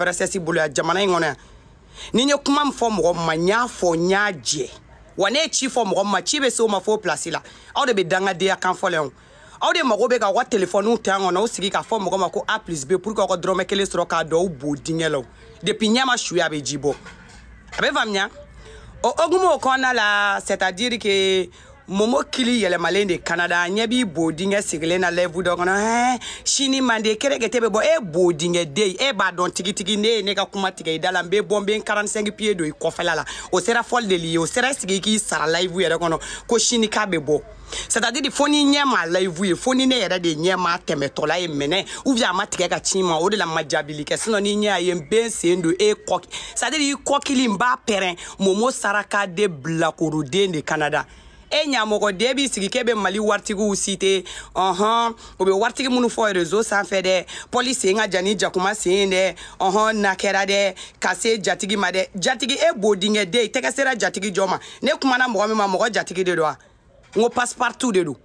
pɛrɛsɛsi bolo yan jamana in kɔnɔ yan ni n ye kuma min fɔ mɔgɔ ma n y'a fɔ n y'a jɛ wa ne ye ci fɔ mɔgɔ ma ci bɛ se o ma fo pilasi la aw de bɛ dangadenya kan fɔlɔ yan aw de mago bɛ k'aw ka telefɔniw ta yan kɔnɔ aw sigi k'a fɔ mɔgɔ ma ko a plus b pour que aw ka dɔrɔmɛ kelen sɔrɔ k'a dɔn aw b'o dingɛ la o depuis ɲɛma suya a bɛ ji bɔ a bɛ faamuya o hokumu kɔnɔna la c'est à dire que momo kili yɛlɛmalen de kanada ɲɛ b'i bo dingɛ sigilen na lɛvu dɔ kɔnɔ hɛn sini mande kɛrɛkɛtɛ bɛ bɔ e bo dingɛ den e b'a dɔn tigitigi ne ye ne ka kuma tigɛ i da la n bɛ bɔ n bɛ n karansɛngi piye don i kɔfɛla la o sera fɔli de li ye o sera sigi k'i sara lɛvu yɛrɛ kɔnɔ ko sini k'a bɛ bɔ c'est-à-dire fo ni ɲɛ ma layivu ye fo ni ne yɛrɛ de ɲɛ ma tɛmɛtɔla ye mɛnɛ ou bien a ma tigɛ ka ci ma o de la ma jaabili kɛ sinon ni ɲɛ a ye n be n sen don e kɔ c'est-à-dire i kɔkili n b'a pɛrɛn momo saraka de bilakoruden de kanada e ɲamɔgɔ de b'i sigi k'e bɛ mali waritigiw site ɔhɔn o bɛ waritigi minnu fɔ rezo sanfɛ dɛ pɔli sen ka jan ni jakuma sen dɛ ɔhɔn na kɛra dɛ ka se jatigi ma dɛ jatigi e b'o dingɛ den i tɛgɛ sera jatigi jɔ ma ne kumana mɔgɔ min ma mɔgɔ jatigi de don wa n ko pasipartu de don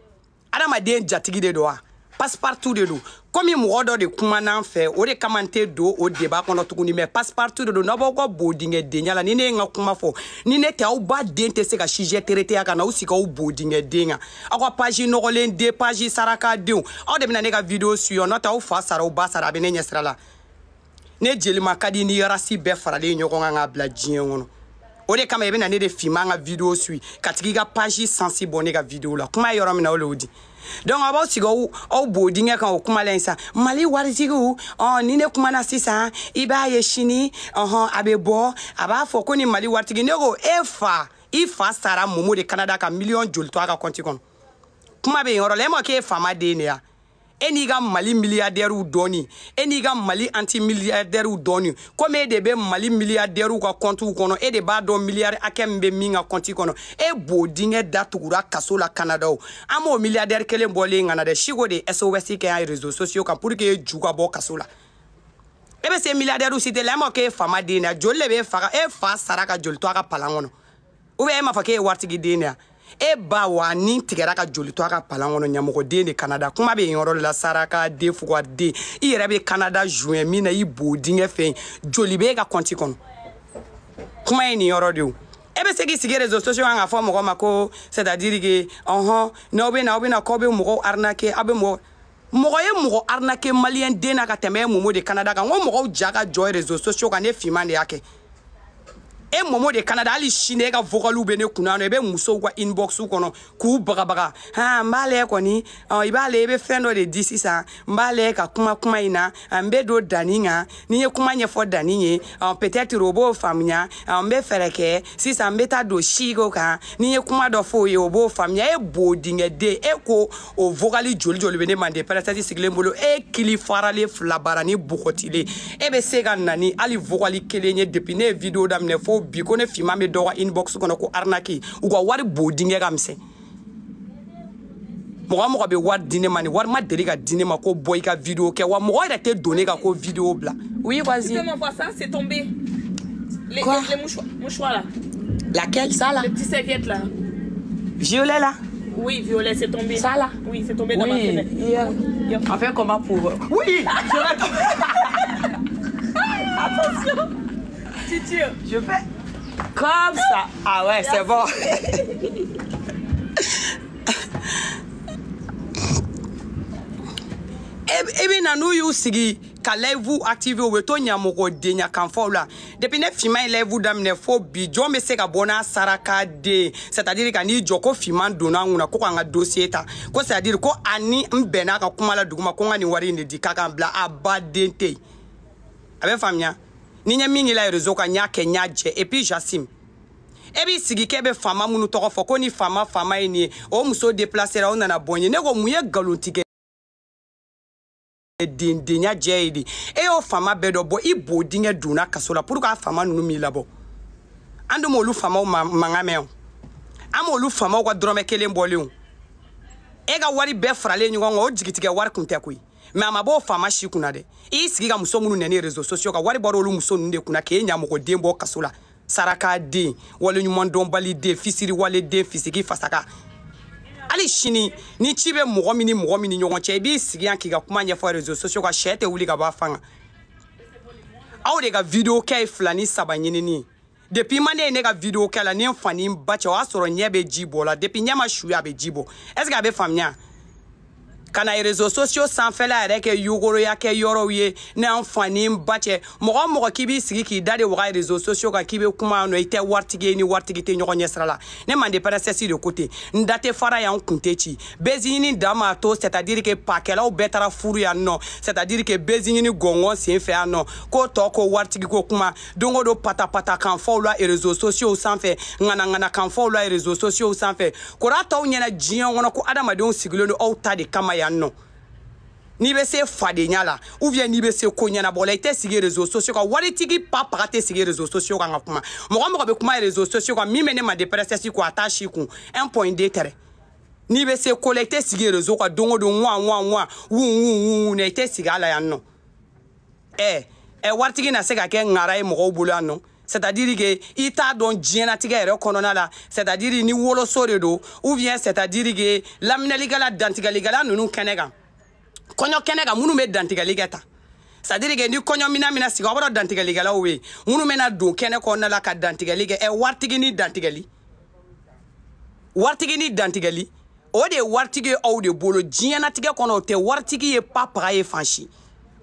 adamaden jatigi de don wa passe-partout de don komi mɔgɔ dɔ de kumana n fɛ o de kama n tɛ don o deba kɔnɔ tuguni mɛ passe-partout de don n'aw b'aw ka bo dingɛ denya la ni ne ye n ka kuma fɔ ni ne tɛ aw ba den tɛ se ka sijɛ tereteya ka na aw sigi aw bo dingɛ den kan aw ka paji nɔgɔlen den paji saraka denw aw de bɛna ne ka video suyɔ n'o tɛ aw fa sara aw ba sara a bɛ ne ɲɛsira la ne jelima ka di ni rasi bɛɛ faralen ɲɔgɔn kan k'a bila diɲɛ kɔnɔ o de kama i bɛna ne de finma n ka video suyi ka tigi ka paji sansi bɔ ne ka video la kuma ye yɔrɔ min na o le y'o di donc a b'aw sigi aw bo dingɛ kan o kuma la yen sa mali waritigiw ɔn oh, ni ne kumana sisan i b'a ye sini ɔhɔn uh-huh, a bɛ bɔ a b'a fɔ ko ni mali waritigi ne ko e fa i fa sara mumu de kanada ka miliyɔn joli to a ka kɔnti kɔnɔ kuma bɛ yen yɔrɔ la e ma k'e faama den de ya e n'i ka mali miliyardɛriw dɔɔni e n'i ka mali anti miliyardɛriw dɔɔni komi e de bɛ mali miliyardɛriw ka kɔntiw kɔnɔ e de b'a dɔn miliyari hakɛ min bɛ min ka kɔnti kɔnɔ e b'o dingɛ datugura kaso la kanada o an b'o miliyardɛri kelen bɔlen kana dɛ siko de sos kɛ an reseau sociaux kan pour que e ju ka bɔ kaso la e bɛ se miliyardɛriw si tɛ la e m'a k'e fama den na joli le bɛ e faga e fa sara ka joli to a ka palan kɔnɔ ou bien e m'a fɔ k'e ye waritigi den de ye e ba wa ni tigɛra ka joli to a ka palan kɔnɔ ɲamɔgɔden de kanada kuma bɛ yen yɔrɔ la saraka den fugarden i yɛrɛ bɛ kanada juin min na i bo dingɛ fɛ joli bɛ e ka kɔnti kɔnɔ kuma ye nin yɔrɔ de o e bɛ se k'i sigi réseau sociaux kan ka fɔ mɔgɔ ma ko c'est à dire que ɔhɔn n'aw bɛ na aw bɛ na k'aw bɛ mɔgɔw arnaquer aw bɛ mɔgɔ mɔgɔ ye mɔgɔ arnaquer maliyɛn den na ka tɛmɛ e mumu de kanada kan n ko mɔgɔw ja ka jɔ e réseau sociaux kan ne finman de y'a kɛ e mɔmɔ de kana da hali sini e ka vokaliw bɛ ne kunna nɔ e i bɛ musow ka inbox kɔnɔ k'u bagabaga han n b'ale kɔni e i b'ale i bɛ fɛn dɔ de di sisan n b'ale ka kuma kuma in na n bɛ don danni kan ni n ye kuma ɲɛfɔ danni ye peut-être o b'o faamuya n bɛ fɛɛrɛ kɛ sisan n bɛ taa don siko kan ni n ye kuma dɔ fɔ o ye o b'o faamuya e b'o dingɛ den e ko o vokali joli joli bɛ ne mande pɛrɛsɛti sigilen bolo e kili faralen fila bara ni bɔgɔtilen e bɛ se ka na ni hali vokali kelen ye depuis ne ye video daminɛ fo ko bi ko ne finman bɛ dɔ ka inbox kɔnɔ ko arnaki u ka wari bo dingɛ ka misɛn mɔgɔ mɔgɔ bɛ wari di ne ma ni wari ma deli ka di ne ma ko bɔ i ka video kɛ wa mɔgɔ yɛrɛ tɛ don ne kan ko video bila oui vas-y quoi les mouchoirs, mouchoirs là laquelle ça là les petites serviettes là violet là oui violet c'est tombé ça là oui c'est tombé dans oui, ma fenêtre hier yeah. on fait comment pour euh, oui je vais attention Je fais comme ça. Ah ouais, c'est bon. i eh, eh bɛ na n'u y'u sigi ka lɛvu active u bɛ to ɲamɔgɔdenya kanfɔw la depuis ne finman ye lɛvu daminɛ fo bi jɔn bɛ se ka bɔ n'a saraka den c'est à dire ka n'i jɔ ko finman donna an kunna ko k'an ka dossier ta ko c'est à dire ko ani n bɛnna a ka kuma la duguma ko n ka nin wari in de di k'a kan bila abaden tɛ yen a bɛ faamuya. ni ɲɛ min k'ila rezo kan n y'a kɛ n y'a jɛ et puis jasim e b'i sigi k'e bɛ faama minnu tɔgɔ fɔ ko ni faama faama ye nin ye o muso déplacera o nana bɔ n ye ne ko mun ye nkalon tigɛ dendenya jɛ ye de e y'o faama bɛɛ dɔ bɔ i b'o dingɛ donna kaso la pour k'a faama ninnu m'i labɔ an dun m'olu faamaw mankan mɛn o an m'olu faamaw ka dɔrɔmɛ kelen bɔlen o e ka wari bɛɛ faralen ɲɔgɔn kan o jigitigɛ wari kun tɛ koyi mɛ a ma b'o faama si kunna dɛ i sigi ka muso minnu nɛni réseaux sociaux kan wari bɔra olu muso ninnu de kunna k'e ɲamɔgɔden bɔ kaso la saraka den waleɲuman dɔnbali den fisiri wale den fisigi fasaka hali sini ni ci bɛ mɔgɔ min ni mɔgɔ min ni ɲɔgɔn cɛ i b'i sigi yan k'i ka kuma ɲɛfɔ réseaux sociaux kan sɛ tɛ wuli ka bɔ a fan kan aw de ka video kɛ ye fila ni saba ɲinini ye depuis mande ye ne ka video kɛ la ni n fa ni n ba cɛ o y'a sɔrɔ ɲɛ bɛ ji bɔ la depuis ɲɛ ma su ye a bɛ ji bɔ est ce que a bɛ faamuya ka na rezo sosiyo sanfɛla yɛrɛ kɛ yogoroya kɛ yɔrɔw ye n'an fa ni n ba cɛ mɔgɔ mɔgɔ k'i b'i sigi k'i da de waga rezo sosiyo kan k'i bɛ kuma nɔ i tɛ waritigi ye ni waritigi tɛ ɲɔgɔn ɲɛsira la ne man depresɛsi de ko ten n da tɛ fara yan kun tɛ ci beziɲini dan m'a to c'est-à-dire que pakɛlaw bɛɛ taara furu yan nɔ c'est-à-dire que beziɲini gɔngɔn sen fɛ yan nɔ k'o tɔ ko waritigi ko kuma don o don patapata kanfaw la rezo sosiyow sanfɛ ŋanaŋana kanfaw la rezo sosiyow sanfɛ kora tɔw ɲɛna diɲɛ kɔnɔ ko adamadenw sigilen do aw ta de kama yan yan nɔ n'i bɛ se fadenya la ubiyɛn n'i bɛ se ko ɲɛnabɔ la i tɛ sigi rezo sosiyo kan waritigi pa paga tɛ sigi rezo sosiyo kan ka kuma mɔgɔ mɔgɔ bɛ kuma rezo sosiyo kan min bɛ ne ma depresɛsi kun a t'a si kun un point de tɛrɛ n'i bɛ se ko la i tɛ sigi rezo kan don o don ŋwa ŋwa ŋwa wun wun wun na i tɛ sigi a la yan nɔ eh, ɛ eh, ɛ waritigi na se ka kɛ ŋara ye mɔgɔw bolo yan nɔ c'est-à-dire que i t'a dɔn diɲɛnatigɛ yɛrɛ kɔnɔna la c'est-à-dire ni woloso de don ou bien c'est-à-dire que laminɛlikɛla dantigɛlikɛla ninnu kɛnɛ kan kɔɲɔ kɛnɛ kan minnu bɛ dantigɛli kɛ tan c'est-à-dire que ni kɔɲɔmina mina sigi aw b'a dɔn dantigɛlikɛlaw bɛ yen minnu bɛna don kɛnɛ kɔnɔna la ka dantigɛli kɛ e ɛ waritigi ni dantigɛli waritigi ni dantigɛli o de ye waritigi ye aw de bolo diɲɛnatigɛ kɔnɔ o tɛ waritigi ye papaga ye fan si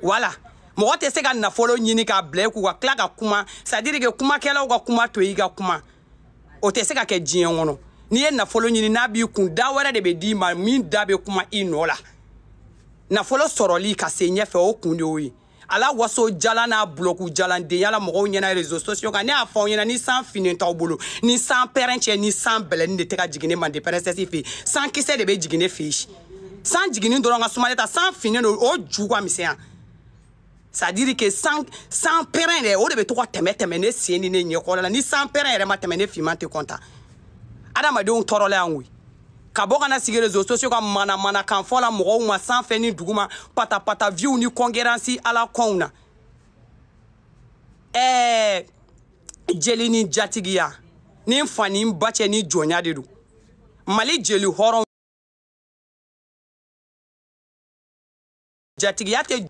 wala. Voilà. mɔgɔ tɛ se ka nafolo ɲini k'a bila i kun ka tila ka kuma sadiri ke kumakɛlaw ka kuma to i ka kuma o tɛ se ka kɛ diɲɛ kɔnɔ n'i ye nafolo ɲini n'a b'i kun da wɛrɛ de bɛ d'i ma min da bɛ kuma i nɔ la nafolo sɔrɔli ka se ɲɛfɛ o kun de y'o ye ala waso jala n'a buloku jalandenya la mɔgɔw ɲɛna e réseau sociaux kan ne y'a fɔ aw ɲɛna ni san finen t'aw bolo ni san pɛrɛn cɛ ni san bɛlɛnin de tɛ ka jigin ne mande pɛrɛnsɛsi fɛ yen san kisɛ de bɛ jigin ne fɛ yen san jiginni dɔrɔn ka suma ne ta san finen don o ju ka misɛnya sadiri ke san san pɛrɛn yɛrɛ o de bɛ to ka tɛmɛ tɛmɛ ne sen ni ne ɲɛkɔrɔ la ni san pɛrɛn yɛrɛ ma tɛmɛ ne finman tɛ kɔntan adamadenw tɔɔrɔla yan koyi ka bɔ kana sigi rezo sosiyo ka manamana kan fɔ la mɔgɔw ma sanfɛ ni duguma patapata viw ni kɔnkɛransi ala kɔnw na ɛɛ eh, jeli ni jatigiya ni fa ni ba cɛ ni jɔnya de do mali jeli hɔrɔn jatigiya tɛ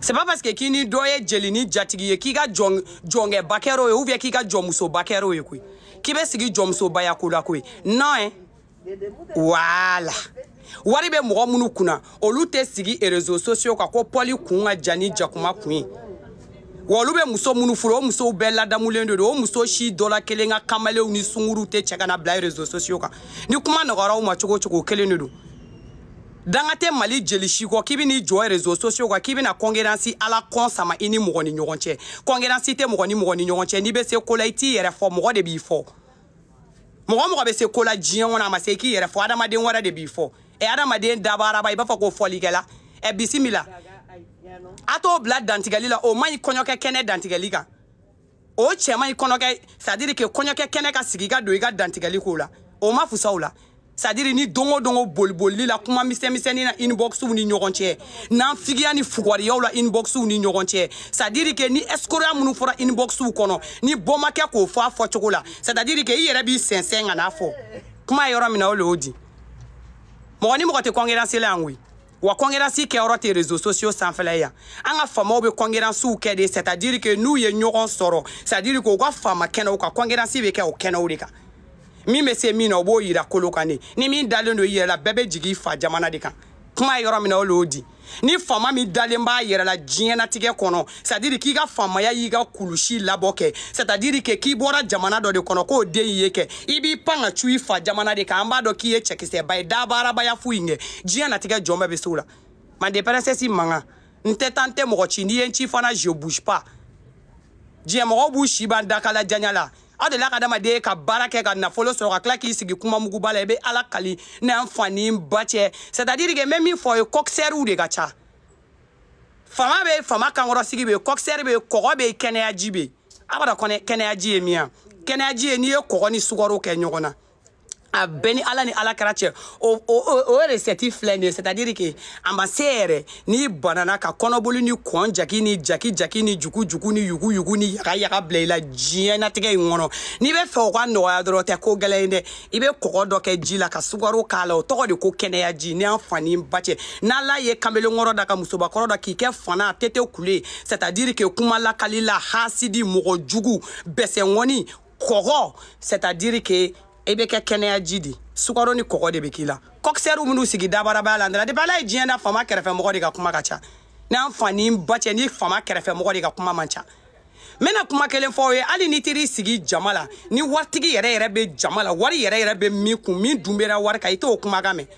c'est pas parce que k'i ni dɔ ye jelini jatigi ye k'i ka jɔn jɔnkɛbakɛro ye ou bien k'i ka jɔnmusobakɛro ye koyi k'i bɛ sigi jɔnmusobaya ko la koyi non hein wala wari bɛ mɔgɔ minnu kunna olu tɛ sigi réseaux sociaux kan ko pɔli kun ka ja ni jakuma kun ye wa olu bɛ muso minnu furu o musow bɛɛ ladamulen de don o muso si dɔ la kelen ka kamalenw ni sunkuruw tɛ cɛ kana bila réseaux sociaux kan ni kuma nɔgɔyara u ma cogo o cogo o kelen de don danga tɛ mali jeli si kɔ k'i bɛn'i jɔ rezo sosiyo kan k'i bɛna kɔnkɛransi ala kɔn sama i ni mɔgɔ ni ɲɔgɔn cɛ kɔnkɛransi tɛ mɔgɔ ni mɔgɔ ni ɲɔgɔn cɛ n'i bɛ se ko la i t'i yɛrɛ fɔ mɔgɔ de b'i fɔ mɔgɔ mɔgɔ bɛ se ko la diɲɛ kɔnɔ a ma se k'i yɛrɛ fɔ adamaden wɛrɛ de b'i fɔ ɛ e adamaden dabaraba i b'a fɔ ko fɔlikɛla ɛ e bisimila a t'o bila dantigɛli la o man ɲi kɔɲɔkɛ kɛnɛ dantigɛli kan o cɛ man ɲi kɔnɔkɛ c'est à dire que kɔɲɔkɛ kɛnɛ ka sigi i ka don i ka dantigɛli k'o la o ma fusa o la sadiri ni dongo dongo bolibolili la kuma misɛnmisɛnni na inboxw ni ɲɔgɔn cɛ nanfigiya ni fugwariyaw la inboxw ni ɲɔgɔn cɛ sadiri ke ni ɛskoriya minnu fɔra inboxw kɔnɔ ni bɔ k'o fɔ a fɔcogo la sadadiri ke i yɛrɛ b'i sɛnsɛn ka n'a fɔ kuma ye yɔrɔ min na o le y'o di mɔgɔ ni mɔgɔ tɛ kɔnkɛransi yan koyi wa kɔnkɛransi kɛyɔrɔ tɛ réseau sociaux sanfɛla yan an ka faamaw bɛ kɔnkɛransiw kɛ de c'est à dire que n'u ye ɲɔgɔn sɔrɔ c'est à dire que u ka faama kɛnɛw kan kɔnkɛransi bɛ kɛ o kɛnɛw de kan min bɛ se min na o b'o yira kolokane ni min dalen don i yɛrɛ la bɛɛ bɛ jigin i fa jamana de kan kuma yɔrɔ min na o l'o di ni faama min dalen b'a yɛrɛ la diɲɛnatigɛ kɔnɔ sadiri k'i ka faamaya y'i ka kulusi labɔ kɛ sadadiri kɛ k'i bɔra jamana dɔ de kɔnɔ k'o den y'i ye kɛ i b'i pan ka cu i fa jamana de kan an b'a dɔn k'i ye cɛkisɛba ye dabaarabaya foyi kɛ diɲɛnatigɛ jɔn bɛɛ bɛ se o la mande pɛrɛsɛsi mankan n tɛ taa n tɛ mɔgɔ ci n'i ye n ci fana je bouge pas diɲɛ mɔgɔw b'u si ban dakala janya la aw delila ka adamaden ka baara kɛ ka nafolo sɔrɔ ka tila k'i sigi kuma muguba la i bɛ ala kali n'an fa ni n ba cɛ c'est à dire que n bɛ min fɔ ye coxɛriw de ka ca fama bɛ fama kankɔrɔsigi bɛ yen coxɛri bɛ yen kɔgɔ bɛ yen kɛnɛyaji bɛ yen aw b'a dɔn kɔnɛ kɛnɛyaji ye min ye kɛnɛyaji ye n'i ye kɔgɔ ni sukaro kɛ ɲɔgɔn na a bɛɛ ni ala ni ala kɛra cɛ o o o resɛti filɛ nin ye c'est à dire que a ma se yɛrɛ n'i banana ka kɔnɔboli ni kɔn jaki ni jaki jaki ni jugu jugu ni yugu yugu ni yaga yaga bila i la diɲɛnatigɛ in kɔnɔ n'i bɛ fɛ o ka nɔgɔya dɔrɔn tɛ ko gɛlɛn ye dɛ i bɛ kɔgɔ dɔ kɛ ji la ka sukaro k'a la o tɔgɔ de ko kɛnɛya ji ni an fa ni ba cɛ n'ala ye kanbelenkɔrɔ da ka musobakɔrɔ da k'i kɛ fana a tɛ tɛ kule c'est à dire que kuma lakali la hasidi mɔgɔ jugu bɛsɛŋɔni kɔgɔ c'est à dire que i e bɛ kɛ kɛnɛya ji de sukaro ni kɔgɔ de bɛ k'i la kɔkisɛriw min'u sigi dabarabaya la ndala depi ala ye diɲɛ da fama kɛrɛfɛmɔgɔ de ka kuma ka ca n'an fa ni ba cɛ ni fama kɛrɛfɛmɔgɔ de ka kuma man ca n bɛna kuma kelen fɔ aw ye hali n'i taar'i sigi jama la ni waritigi yɛrɛ yɛrɛ bɛ jama la wari yɛrɛ yɛrɛ bɛ min kun min dun bɛra wari kan i t'o kumakan mɛn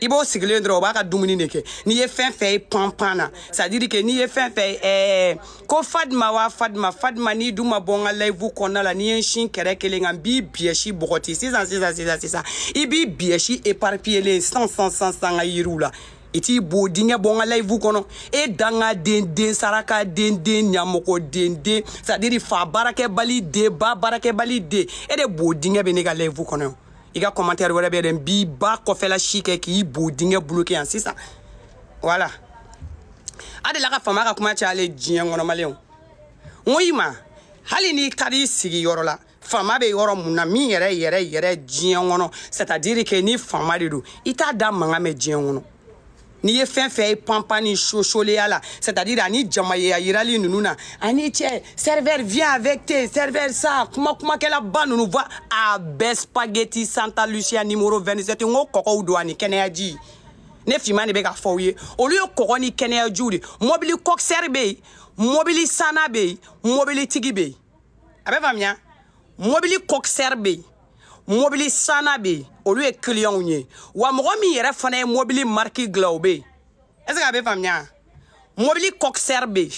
i b'o sigilen dɔrɔn o b'a ka dumuni de kɛ n'i ye fɛn fɛn ye panpan na sadiri kɛ n'i ye fɛn fɛn ɛɛ ko fadima wa fadima fadima n'i dun ma bɔ n ka layivu kɔnɔna la n'i ye n sin kɛrɛ kelen kan n b'i biyɛsi bɔgɔti sisan sisan sisan sisan i b'i biyɛsi éparpiyelen san san san san ka yiriw la i t'i bo dingɛ bɔ n ka layivu kɔnɔ e danga den den saraka den den ɲamɔgɔ den den sadiri fa baarakɛbali den ba baarakɛbali den e de bo dingɛ bɛ ne ka layivu kɔnɔ i ka commentaire wɛrɛ bɛ dɛ n b'i ba kɔfɛla si kɛ k'i bo dingɛ bloqué yan sisan voilà a delila ka faama ka kuma cayalen diɲɛ kɔnɔmalenw n ko i ma hali n'i ka d'i sigiyɔrɔ la faama bɛ yɔrɔ mun na min yɛrɛ yɛrɛ yɛrɛ diɲɛ kɔnɔ c'est à dire que ni faama de don i t'a da mankan mɛn diɲɛ kɔnɔ n'i ye fɛn fɛn ye panpan ni sosoleya la c'est à dire ani jamayeya yirali ninnu na ani cɛ serveur viens avec te serveur sa kuma kumakɛlaba ninnu va a bɛɛ spaghetti santa lucia numéro 27 n ko kɔkɔw don ani kɛnɛyaji ne finman de bɛ ka fɔ aw ye olu ye kɔgɔ ni kɛnɛyajiw de mobili kɔkisɛri bɛ yen mobili sanna bɛ yen mobilitigi bɛ yen a bɛ faamuya mobili kɔkisɛri bɛ yen mobili sanna bɛ yen olu ye kiliyanw ye wa mɔgɔ min yɛrɛ fana ye mobili mariki dilan o bɛ yen est ce que a bɛ faamuya mobili kɔkisɛri bɛ yen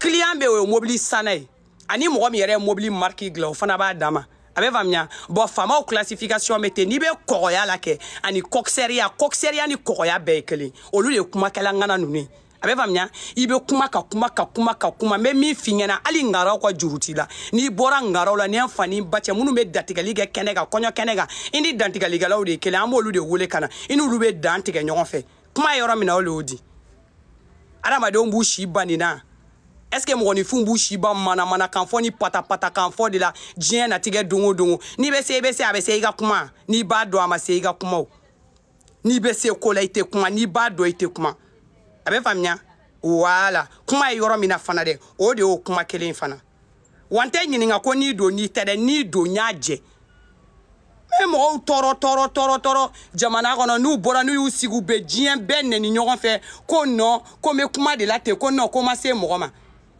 kiliyan bɛ yen o ye mobili sanna ye ani mɔgɔ min yɛrɛ ye mobili mariki dilan o fana b'a dama a bɛ faamuya bɔn faamaw classification bɛ ten n'i bɛ kɔgɔya la kɛ ani kɔkisɛriya kɔkisɛriya ni kɔgɔya bɛɛ ye kelen olu de ye kumakɛla ŋana ninnu ye a bɛ faamuya i bɛ kuma ka kuma ka kuma ka kuma n bɛ min f'i ɲɛna hali ngaraw ka juruti la n'i bɔra ngaraw la ni an fa ni ba cɛ minnu bɛ dantigɛli kɛ kɛnɛ kan kɔɲɔ kɛnɛ kan i ni dantigɛlikɛlaw de ye kelen an b'olu de wele ka na i n'olu bɛ dan tigɛ ɲɔgɔn fɛ kuma ye yɔrɔ min na o de y'o di adamadenw b'u si ba nin na ɛseke mɔgɔninfinw b'u si ba manamana kan fɔ ni patapata kan fɔ de la diɲɛ natigɛ don o don n'i bɛ se i bɛ se a bɛ se i ka kuma n'i b'a dɔn a ma se i ka kuma o n'i bɛ se ko la i tɛ kuma n'i b'a dɔn i tɛ kuma a bɛ faamuya wala kuma ye yɔrɔ min na fana dɛ o de y'o kuma kelen fana wa n tɛ ɲininka ko n'i don n'i tɛ dɛ n'i don n y'a jɛ mɛ mɔgɔw tɔɔrɔ tɔɔrɔ tɔɔrɔ tɔɔrɔ jamana kɔnɔ n'u bɔra n'u y'u sigi u bɛ diɲɛ bɛɛ nɛni ɲɔgɔn fɛ ko nɔ ko n bɛ kuma de la ten ko nɔ ko n ma se mɔgɔ ma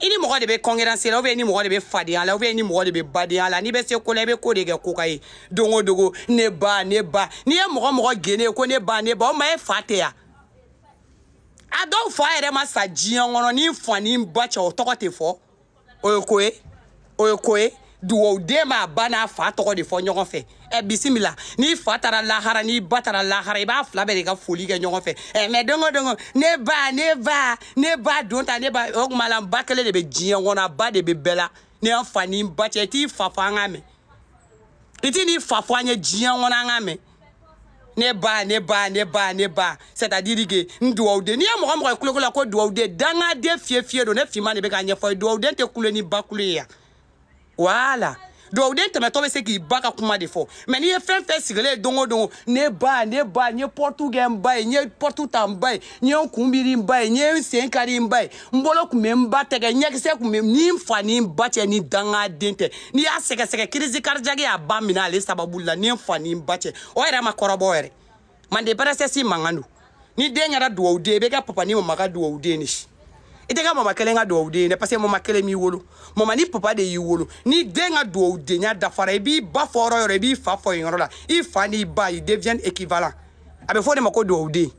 i ni mɔgɔ de bɛ kɔnkɛransi la ubiyɛn ni mɔgɔ de bɛ fadenya la ubiyɛn ni mɔgɔ de bɛ badenya la n'i bɛ se ko la i bɛ ko de kɛ ko ka ye don o dogo ne ba ne ba n'i ye mɔgɔ mɔgɔ gene ko ne ba ne ba o ma e fa tɛ yan a dɔw fa yɛrɛ ma sa diɲɛ kɔnɔ ni fa ni ba cɛ o tɔgɔ tɛ fɔ o ye ko ye o ye ko ye duwawu den b'a ba n'a fa tɔgɔ de fɔ ɲɔgɔn fɛ ɛ bisimila n'i fa taara lahara n'i ba taara lahara i b'a fila bɛɛ de ka foli kɛ ɲɔgɔn fɛ ɛ mɛ don o don ne ba ne ba ne ba don ta ne ba o tuma la n ba kelen de bɛ diɲɛ kɔnɔ a ba de bɛ bɛɛ la ne y'an fa ni n ba cɛ i t'i fa fɔ an ka mɛn i t'i n'i fa fɔ an ye diɲɛ kɔnɔ an ka mɛn. ne ba ne ba ne ba ne ba c'est-à-dire que n de n'i ye mɔgɔ mɔgɔ la ko de danga fiyefiyɛ don ne finman de bɛ k'a ɲɛfɔ ye de te kule ni ba ye ya Voilà. dɔwuden tɛmɛtɔ bɛ se k'i ba ka kuma de fɔ mɛ n'i ye fɛn fɛn sigilen ye don o don ne ba ne ba n ye pɔritu kɛ n ba ye n ye pɔritu ta n ba ye n ye n kun biri n ba ye n ye n sen kari n ba ye n bolo tun bɛ n ba tɛgɛ ɲɛkisɛ tun bɛ ni n fa ni n ba cɛ ni dangaden tɛ n'i y'a sɛgɛsɛgɛ kirisi karijage y'a ba minɛ ale sababu la ni n fa ni n ba cɛ o yɛrɛ ma kɔrɔbɔ yɛrɛ mande pɛrɛsɛsi mankan don ni den kɛra duwawuden i bɛ kɛ papa ni mama ka duwawuden de si i e tɛ ka mama kelen ka duwawu den ye dɛ parce que mama kelen m'i wolo mama ni papa de y'i wolo ni den ka duwawu ya dafara i e b'i ba fɔ yɔrɔ yɔrɔ i b'i fa fɔ yen yɔrɔ la i fa n'i ba i devient équivalent a bɛ fɔ e o de ma ko duwawu den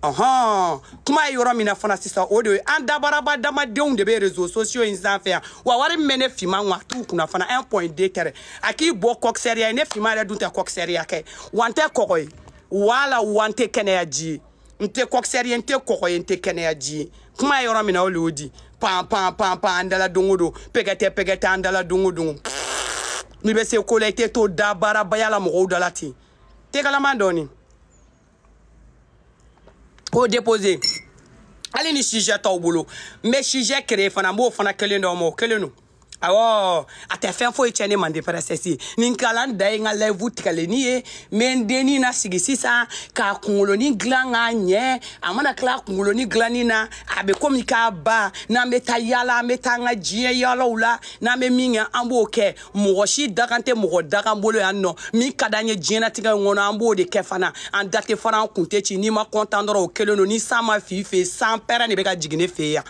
ɔhɔn kuma ye yɔrɔ min na fana sisan o de ye an dabaraba damadenw de be réseaux sociaux in sanfɛ wa wari min bɛ ne finma a t'u kunna fana 1.2 kɛrɛ a k'i bɔ kɔkisɛriya ne finma yɛrɛ dun tɛ kɔkisɛriya kɛ wa n kɔgɔ ye wala wa n tɛ ji ye n tɛ kɔkisɛri ye n tɛ kɔgɔ ji kuma yɔrɔ min na o le'o di pan pan pan pan an dala don o don pɛgɛtɛ pɛgɛtɛ an dala don o don n'i bɛ se ko la i tɛ to da baarabaya la mɔgɔw da la ten tegalaman dɔɔni o dépose hali ni sujet t'aw bolo n bɛ sujet créer fana n b'o fana kelen d'aw ma o kelen don awɔ a tɛ fɛn foyi cɛ ni e, mande pɛrɛsɛsi nin kilala n da ye n ka layivu tigɛlenni ye n bɛ n dennin na sigi sisan k'a kunkolonin dilan k'a ɲɛ a mana tila kunkolonin dilanni na a bɛ komi k'a ba n'an bɛ taa yaala an bɛ taa an ka diɲɛ yaalaw la n'an bɛ min kɛ an b'o kɛ mɔgɔ si dakan tɛ mɔgɔ dakan bolo yan nɔ min ka d'an ye diɲɛnatigɛ in kɔnɔ an b'o de kɛ fana an da tɛ fana an kun tɛ ci n'i ma kɔntan dɔrɔn o kelen don ni san ma f'i fɛ yen san pɛrɛn de bɛ ka jigin ne fɛ yan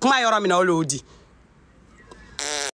kuma yɔrɔ min na o de y'o di.